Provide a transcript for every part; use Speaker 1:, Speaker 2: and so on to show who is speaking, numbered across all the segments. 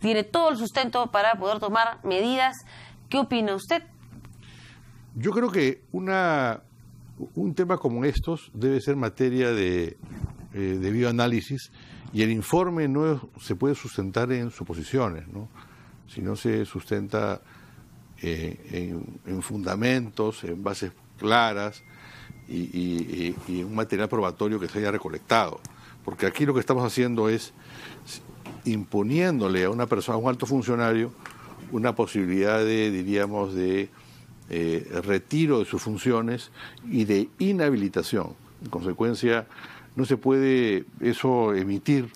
Speaker 1: tiene todo el sustento para poder tomar medidas. ¿Qué opina usted?
Speaker 2: Yo creo que un tema como estos debe ser materia de, eh, bioanálisis y el informe no se puede sustentar en suposiciones, ¿no? si no se sustenta eh, en, fundamentos, en bases claras y, en un material probatorio que se haya recolectado. Porque aquí lo que estamos haciendo es imponiéndole a una persona, a un alto funcionario, una posibilidad de, diríamos, de eh, retiro de sus funciones y de inhabilitación. En consecuencia, no se puede eso emitir,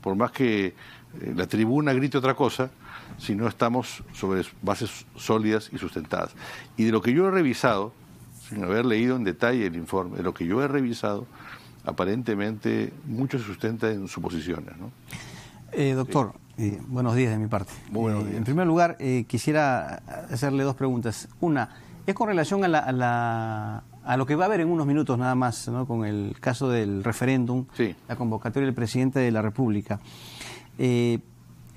Speaker 2: por más que eh, la tribuna grite otra cosa, si no estamos sobre bases sólidas y sustentadas. Y de lo que yo he revisado, sin haber leído en detalle el informe, de lo que yo he revisado, aparentemente mucho se sustenta en suposiciones. ¿no?
Speaker 3: Eh, doctor, eh, buenos días de mi parte. Eh, en primer lugar, quisiera hacerle dos preguntas. Una, es con relación a, lo que va a haber en unos minutos nada más, ¿no? con el caso del referéndum, la convocatoria del presidente de la República.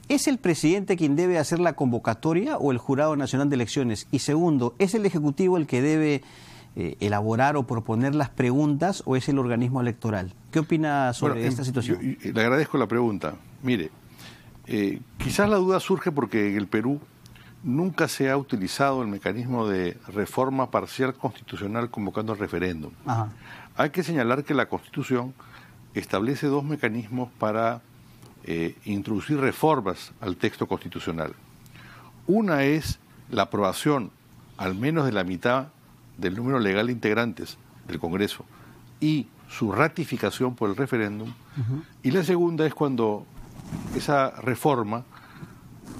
Speaker 3: ¿Es el presidente quien debe hacer la convocatoria o el Jurado Nacional de Elecciones? Y segundo, ¿es el Ejecutivo el que debe elaborar o proponer las preguntas o es el organismo electoral? ¿Qué opina sobre esta em, situación?
Speaker 2: le agradezco la pregunta. Mire, eh, quizás la duda surge porque en el Perú nunca se ha utilizado el mecanismo de reforma parcial constitucional convocando al referéndum. Hay que señalar que la Constitución establece dos mecanismos para eh, introducir reformas al texto constitucional. Una es la aprobación al menos de la mitad del número legal de integrantes del Congreso y su ratificación por el referéndum. Y la segunda es cuando esa reforma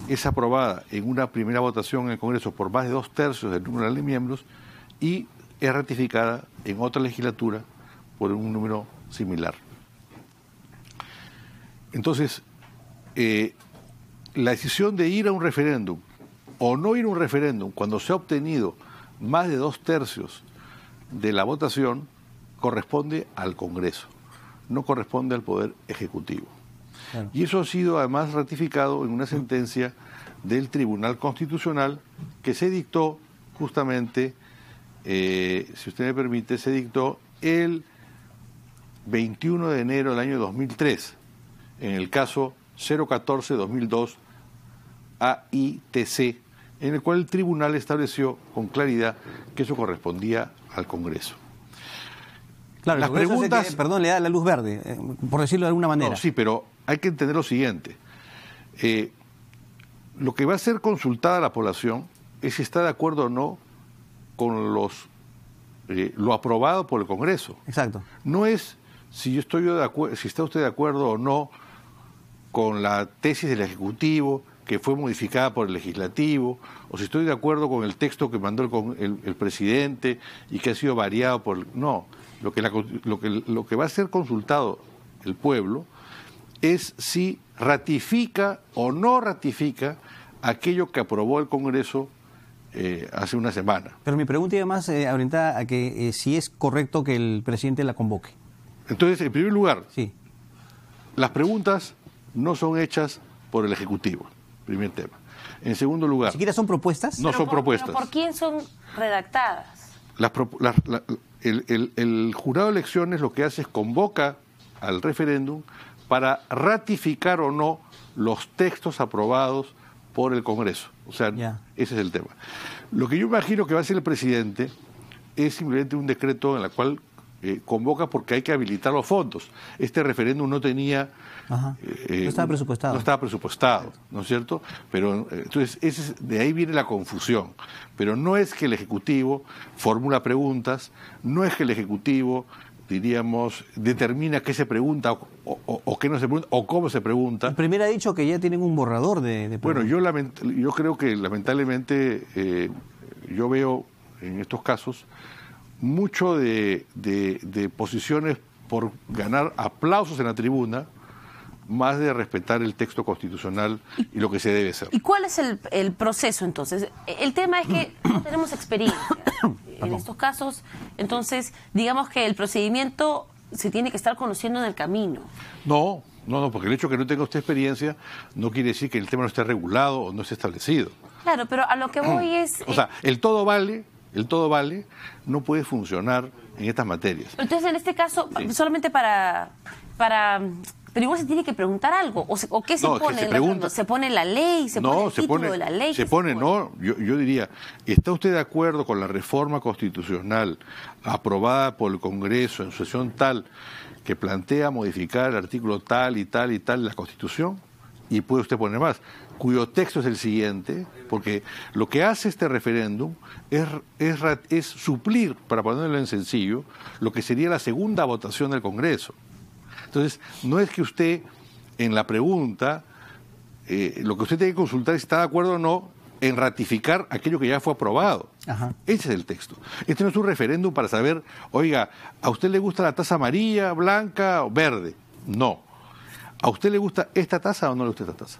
Speaker 2: es aprobada en una primera votación en el Congreso por más de dos tercios del número de miembros y es ratificada en otra legislatura por un número similar. Entonces, eh, la decisión de ir a un referéndum o no ir a un referéndum cuando se ha obtenido más de dos tercios de la votación corresponde al Congreso, no corresponde al Poder Ejecutivo. Y eso ha sido además ratificado en una sentencia del Tribunal Constitucional que se dictó justamente, eh, si usted me permite, se dictó el 21 de enero del año 2003, en el caso 014-2002 AITC, en el cual el tribunal estableció con claridad que eso correspondía al Congreso. Las preguntas... perdón, le da la luz verde, eh, por decirlo de alguna manera. sí, pero hay que entender lo siguiente. Eh, lo que va a ser consultada la población es si está de acuerdo o no con los eh, lo aprobado por el Congreso. Exacto. No es si yo estoy de acuerdo, si está usted de acuerdo o no con la tesis del Ejecutivo que fue modificada por el Legislativo, o si estoy de acuerdo con el texto que mandó el, el, presidente y que ha sido variado por... No, lo que, lo, que, lo que va a ser consultado el pueblo es si ratifica o no ratifica aquello que aprobó el Congreso eh, hace una semana.
Speaker 3: Pero mi pregunta iba más eh, orientada a que eh, si es correcto que el presidente la convoque. Entonces,
Speaker 2: en primer lugar, sí. las preguntas no son hechas por el Ejecutivo, primer tema. En segundo lugar... ¿Siquiera son propuestas? No son propuestas. por
Speaker 1: quién son redactadas?
Speaker 2: el, el jurado de elecciones lo que hace es convoca al referéndum para ratificar o no los textos aprobados por el Congreso. O sea, ese es el tema. Lo que yo imagino que va a hacer el presidente es simplemente un decreto en el cual eh, convoca porque hay que habilitar los fondos. Este referéndum no tenía... Ajá. Eh, no estaba eh, presupuestado. No estaba presupuestado, ¿no es cierto? Pero entonces de ahí viene la confusión. Pero no es que el Ejecutivo formula preguntas, no es que el Ejecutivo diríamos, determina qué se pregunta o, qué no se pregunta o cómo se pregunta. El ha dicho que ya tienen un borrador de... de bueno, yo, yo creo que lamentablemente eh, yo veo en estos casos mucho de, posiciones por ganar aplausos en la tribuna, más de respetar el texto constitucional y lo que se debe hacer. ¿Y
Speaker 1: cuál es el, el proceso entonces? El tema es que no tenemos experiencia en estos casos. Entonces, digamos que el procedimiento se tiene que estar conociendo en el camino.
Speaker 2: No, no, no, porque el hecho de que no tenga usted experiencia no quiere decir que el tema no esté regulado o no esté establecido.
Speaker 1: Claro, pero a lo que voy es... O sea,
Speaker 2: eh, el todo vale, el todo vale, no puede funcionar en estas materias.
Speaker 1: Entonces, en este caso, solamente para, para pero igual se tiene que preguntar algo. ¿O, qué se pone? Se, pone la ley? ¿Se pone el se título pone, de la ley? Se,
Speaker 2: pone, no, yo, yo diría, ¿está usted de acuerdo con la reforma constitucional aprobada por el Congreso en su sesión tal que plantea modificar el artículo tal y tal y tal de la Constitución? Y puede usted poner más, cuyo texto es el siguiente, porque lo que hace este referéndum es, es, es suplir, para ponerlo en sencillo, lo que sería la segunda votación del Congreso. Entonces, no es que usted en la pregunta, eh, lo que usted tiene que consultar es si está de acuerdo o no en ratificar aquello que ya fue aprobado. Ese es el texto. Este no es un referéndum para saber, oiga, ¿a usted le gusta la taza amarilla, blanca o verde? No. ¿A usted le gusta esta taza o no le gusta esta taza?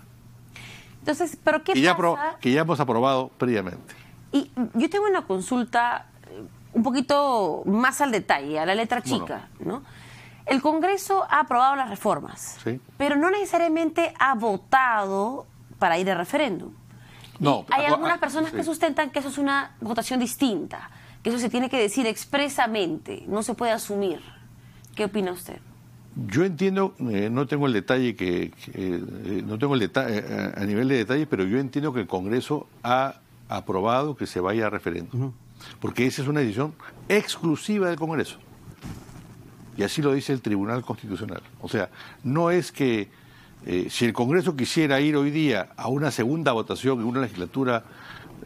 Speaker 1: Entonces, ¿pero qué que ya pasa?
Speaker 2: que ya hemos aprobado previamente.
Speaker 1: Y yo tengo una consulta eh, un poquito más al detalle, a la letra chica, ¿no? El Congreso ha aprobado las reformas, pero no necesariamente ha votado para ir al referéndum.
Speaker 3: No, hay algunas personas que
Speaker 1: sustentan que eso es una votación distinta, que eso se tiene que decir expresamente, no se puede asumir. ¿Qué opina usted?
Speaker 2: Yo entiendo, eh, no tengo el detalle que, eh, no tengo el detalle, eh, a nivel de detalle, pero yo entiendo que el Congreso ha aprobado que se vaya a referéndum, porque esa es una decisión exclusiva del Congreso. Y así lo dice el Tribunal Constitucional. O sea, no es que eh, si el Congreso quisiera ir hoy día a una segunda votación en una legislatura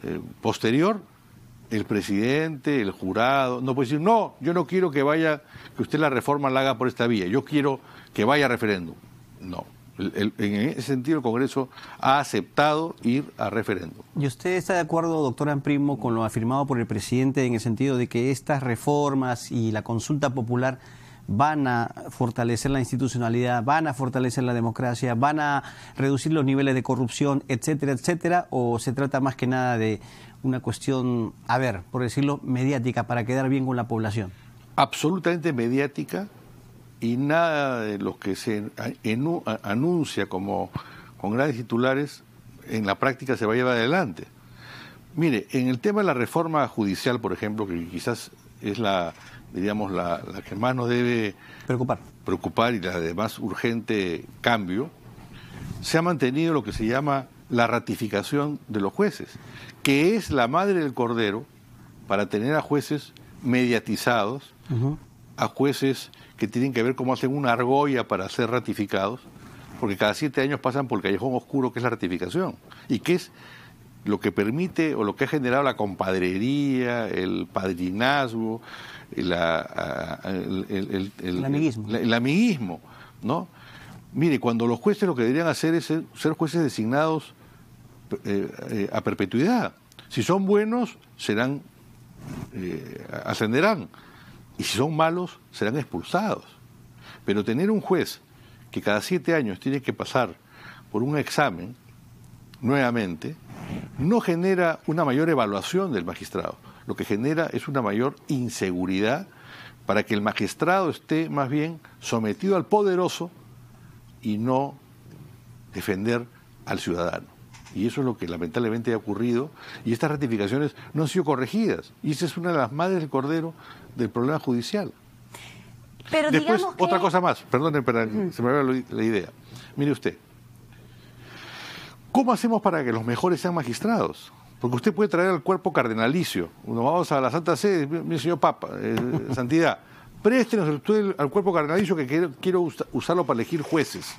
Speaker 2: eh, posterior, el presidente, el jurado, no puede decir, no, yo no quiero que vaya, que usted la reforma la haga por esta vía, yo quiero que vaya a referéndum. No, en ese sentido el Congreso ha aceptado ir a referéndum.
Speaker 3: ¿Y usted está de acuerdo, doctora Primo, con lo afirmado por el presidente en el sentido de que estas reformas y la consulta popular van a fortalecer la institucionalidad, van a fortalecer la democracia, van a reducir los niveles de corrupción, etcétera, etcétera, o se trata más que nada de una cuestión, a ver, por decirlo, mediática, para quedar bien con la población?
Speaker 2: Absolutamente mediática y nada de lo que se anuncia como con grandes titulares en la práctica se va a llevar adelante. Mire, en el tema de la reforma judicial, por ejemplo, que quizás es la, diríamos, la, que más nos debe preocupar. y la de más urgente cambio, se ha mantenido lo que se llama la ratificación de los jueces, que es la madre del cordero para tener a jueces mediatizados, a jueces que tienen que ver cómo hacen una argolla para ser ratificados, porque cada siete años pasan por el callejón oscuro que es la ratificación, y que es lo que permite o lo que ha generado la compadrería, el padrinazgo, el, ah, ah, el, el, amiguismo. ¿no? Mire, cuando los jueces lo que deberían hacer es ser, jueces designados eh, eh, a perpetuidad. Si son buenos, serán eh, ascenderán. Y si son malos, serán expulsados. Pero tener un juez que cada siete años tiene que pasar por un examen nuevamente, no genera una mayor evaluación del magistrado, lo que genera es una mayor inseguridad para que el magistrado esté más bien sometido al poderoso y no defender al ciudadano. Y eso es lo que lamentablemente ha ocurrido y estas ratificaciones no han sido corregidas. Y esa es una de las madres del cordero del problema judicial.
Speaker 3: Pero Después, otra cosa
Speaker 2: más, perdónenme, se me va la idea. Mire usted, ¿Cómo hacemos para que los mejores sean magistrados? Porque usted puede traer al cuerpo cardenalicio. Nos vamos a la Santa Sede, mi señor Papa, eh, Santidad, préstenos al cuerpo cardenalicio que quiero, usarlo para elegir jueces.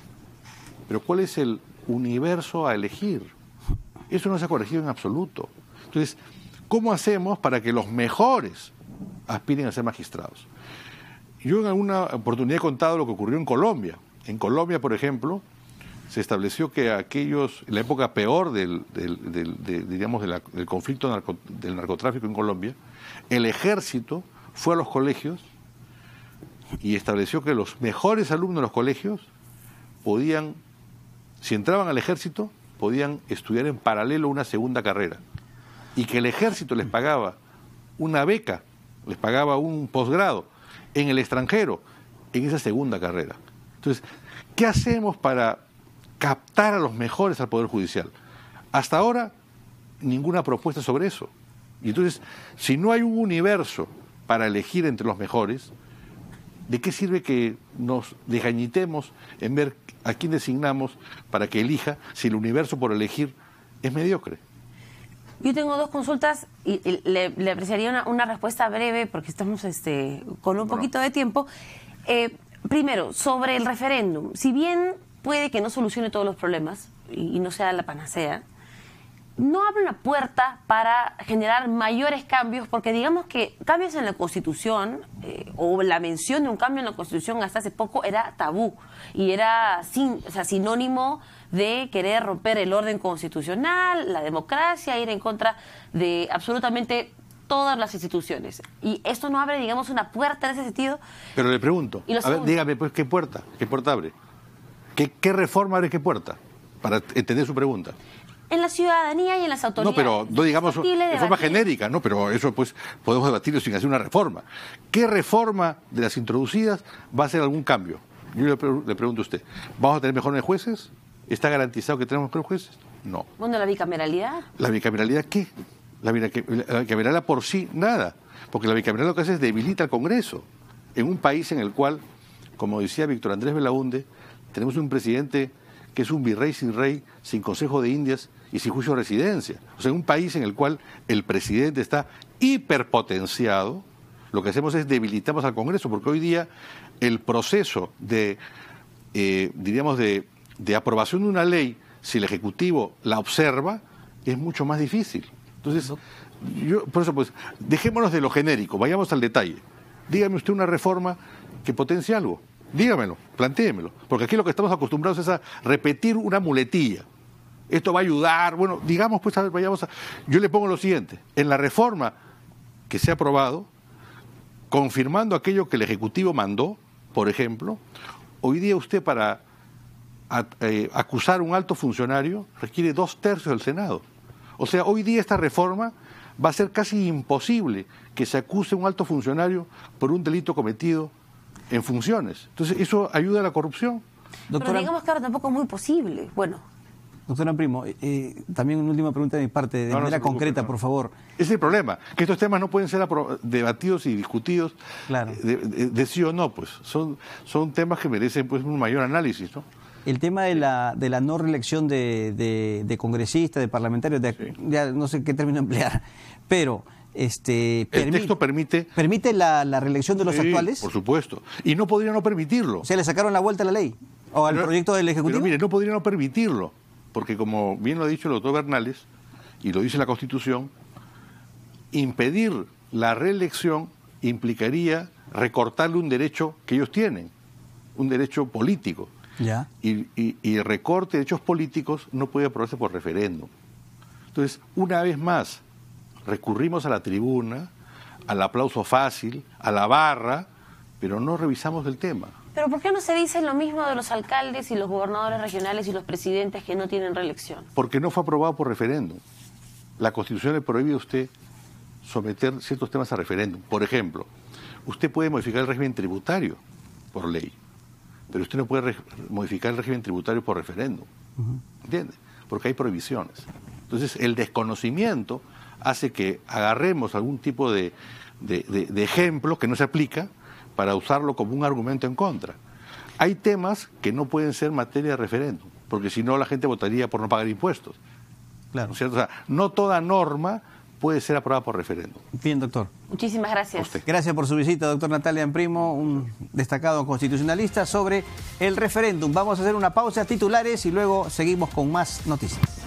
Speaker 2: Pero ¿cuál es el universo a elegir? Eso no se ha corregido en absoluto. Entonces, ¿cómo hacemos para que los mejores aspiren a ser magistrados? Yo en alguna oportunidad he contado lo que ocurrió en Colombia. En Colombia, por ejemplo, se estableció que aquellos, en la época peor del, conflicto del narcotráfico en Colombia, el ejército fue a los colegios y estableció que los mejores alumnos de los colegios podían, si entraban al ejército, podían estudiar en paralelo una segunda carrera. Y que el ejército les pagaba una beca, les pagaba un posgrado en el extranjero, en esa segunda carrera. Entonces, ¿qué hacemos para captar a los mejores al Poder Judicial. Hasta ahora, ninguna propuesta sobre eso. Y entonces, si no hay un universo para elegir entre los mejores, ¿de qué sirve que nos desgañitemos en ver a quién designamos para que elija si el universo por elegir es mediocre?
Speaker 1: Yo tengo dos consultas y, le, apreciaría una, respuesta breve porque estamos este, con un poquito de tiempo. Eh, primero, sobre el referéndum. Si bien puede que no solucione todos los problemas y, no sea la panacea, no abre una puerta para generar mayores cambios, porque digamos que cambios en la Constitución eh, o la mención de un cambio en la Constitución hasta hace poco era tabú y era sin, o sea, sinónimo de querer romper el orden constitucional, la democracia, ir en contra de absolutamente todas las
Speaker 2: instituciones.
Speaker 1: Y esto no abre, digamos, una puerta en ese sentido.
Speaker 2: Pero le pregunto, a ver, dígame, pues, ¿qué puerta? ¿Qué puerta abre? ¿Qué, reforma abre qué puerta? Para entender su pregunta
Speaker 1: en la ciudadanía y en las autoridades. No, pero
Speaker 2: no digamos de forma genérica, no, pero eso pues podemos debatirlo sin hacer una reforma. ¿Qué reforma de las introducidas va a hacer algún cambio? Yo le, pregunto a usted, ¿vamos a tener mejores jueces? ¿Está garantizado que tenemos mejores jueces? No.
Speaker 1: Bueno, la bicameralidad.
Speaker 2: ¿La bicameralidad qué? La bicameralidad por sí nada, porque la bicameralidad lo que hace es debilita al Congreso en un país en el cual, como decía Víctor Andrés Belaunde, tenemos un presidente que es un virrey sin rey, sin Consejo de Indias y sin juicio de residencia. O sea, un país en el cual el presidente está hiperpotenciado, lo que hacemos es debilitamos al Congreso, porque hoy día el proceso de, eh, diríamos, de, de aprobación de una ley, si el Ejecutivo la observa, es mucho más difícil. Entonces, yo, por eso, pues, dejémonos de lo genérico, vayamos al detalle. Dígame usted una reforma que potencie algo. Dígamelo, plantéemelo, porque aquí lo que estamos acostumbrados es a repetir una muletilla. Esto va a ayudar, bueno, digamos pues, a ver, vayamos a... Yo le pongo lo siguiente, en la reforma que se ha aprobado, confirmando aquello que el Ejecutivo mandó, por ejemplo, hoy día usted para eh, acusar a un alto funcionario requiere dos tercios del Senado. O sea, hoy día esta reforma va a ser casi imposible que se acuse a un alto funcionario por un delito cometido en funciones. Entonces, ¿eso ayuda a la corrupción? Doctora, Pero digamos que ahora
Speaker 1: tampoco es muy posible.
Speaker 3: Bueno.
Speaker 2: Doctora Primo, eh, eh, también una última pregunta de mi parte, de manera concreta, por favor. Es el problema, que estos temas no pueden ser debatidos y discutidos claro. Eh, de, sí o no, pues. Son, son temas que merecen pues un mayor análisis, ¿no? El tema de la, de la no reelección de, de,
Speaker 3: congresistas, de parlamentarios, de, ya no sé qué término emplear, pero este,
Speaker 2: permite, texto permite... la, reelección de los actuales. Por supuesto. Y no podrían no permitirlo. O sea, le sacaron la vuelta a la ley
Speaker 3: o al proyecto del Ejecutivo. Pero
Speaker 2: mire, no podrían no permitirlo, porque como bien lo ha dicho el doctor Bernales, y lo dice la Constitución, impedir la reelección implicaría recortarle un derecho que ellos tienen, un derecho político. Y, recorte de derechos políticos no puede aprobarse por referéndum. Entonces, una vez más, recurrimos a la tribuna, al aplauso fácil, a la barra, pero no revisamos el tema.
Speaker 1: Pero ¿por qué no se dice lo mismo de los alcaldes y los gobernadores regionales y los presidentes que no tienen reelección?
Speaker 2: Porque no fue aprobado por referéndum. La Constitución le prohíbe a usted someter ciertos temas a referéndum. Por ejemplo, usted puede modificar el régimen tributario por ley, pero usted no puede modificar el régimen tributario por referéndum. ¿Entiende? Porque hay prohibiciones. Entonces, el desconocimiento hace que agarremos algún tipo de, ejemplo que no se aplica para usarlo como un argumento en contra. Hay temas que no pueden ser materia de referéndum, porque si no la gente votaría por no pagar impuestos. Claro. ¿no, toda norma puede ser aprobada por referéndum. Bien, doctor.
Speaker 1: Muchísimas gracias.
Speaker 3: Gracias por su visita, doctor Natalia Primo, un destacado constitucionalista sobre el referéndum. Vamos a hacer una pausa, titulares, y luego seguimos con más noticias.